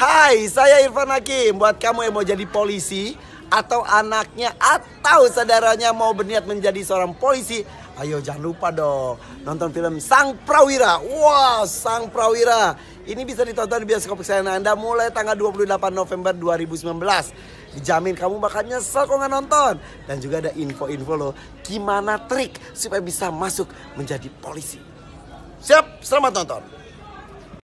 Hai, saya Irfan Hakim. Buat kamu yang mau jadi polisi atau anaknya atau saudaranya mau berniat menjadi seorang polisi, ayo jangan lupa dong nonton film Sang Prawira. Wah, wow, Sang Prawira. Ini bisa ditonton di bioskop kesayangan Anda mulai tanggal 28 November 2019. Dijamin kamu bakal nyesel kok nggak nonton. Dan juga ada info-info loh gimana trik supaya bisa masuk menjadi polisi. Siap, selamat nonton.